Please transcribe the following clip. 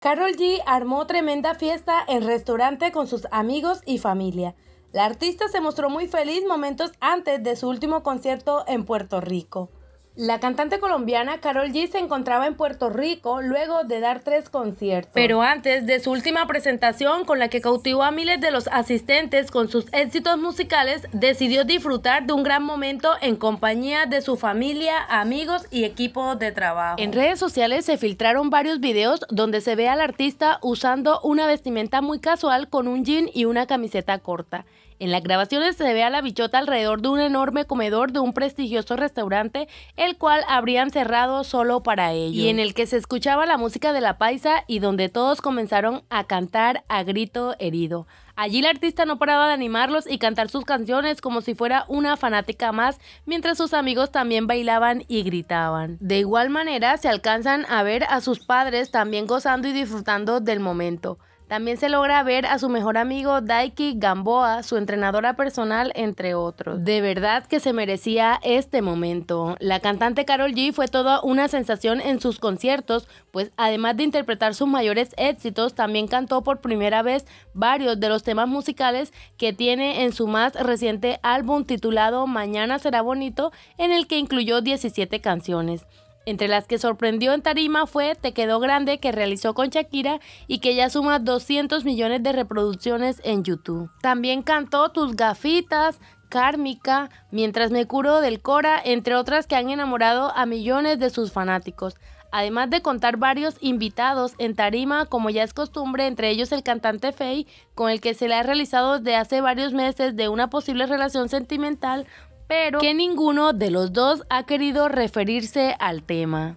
Carol G armó tremenda fiesta en restaurante con sus amigos y familia. La artista se mostró muy feliz momentos antes de su último concierto en Puerto Rico. La cantante colombiana Carol G se encontraba en Puerto Rico luego de dar tres conciertos. Pero antes de su última presentación, con la que cautivó a miles de los asistentes con sus éxitos musicales, decidió disfrutar de un gran momento en compañía de su familia, amigos y equipo de trabajo. En redes sociales se filtraron varios videos donde se ve al artista usando una vestimenta muy casual con un jean y una camiseta corta. En las grabaciones se ve a la bichota alrededor de un enorme comedor de un prestigioso restaurante cual habrían cerrado solo para ellos. Y en el que se escuchaba la música de la paisa y donde todos comenzaron a cantar a grito herido. Allí la artista no paraba de animarlos y cantar sus canciones como si fuera una fanática más, mientras sus amigos también bailaban y gritaban. De igual manera, se alcanzan a ver a sus padres también gozando y disfrutando del momento. También se logra ver a su mejor amigo Daiki Gamboa, su entrenadora personal, entre otros. De verdad que se merecía este momento. La cantante Carol G fue toda una sensación en sus conciertos, pues además de interpretar sus mayores éxitos, también cantó por primera vez varios de los temas musicales que tiene en su más reciente álbum titulado Mañana será bonito, en el que incluyó 17 canciones. Entre las que sorprendió en tarima fue Te quedó grande que realizó con Shakira y que ya suma 200 millones de reproducciones en YouTube. También cantó Tus gafitas, Kármica, Mientras me curo del Cora, entre otras que han enamorado a millones de sus fanáticos. Además de contar varios invitados en tarima, como ya es costumbre, entre ellos el cantante Faye, con el que se le ha realizado desde hace varios meses de una posible relación sentimental, pero que ninguno de los dos ha querido referirse al tema.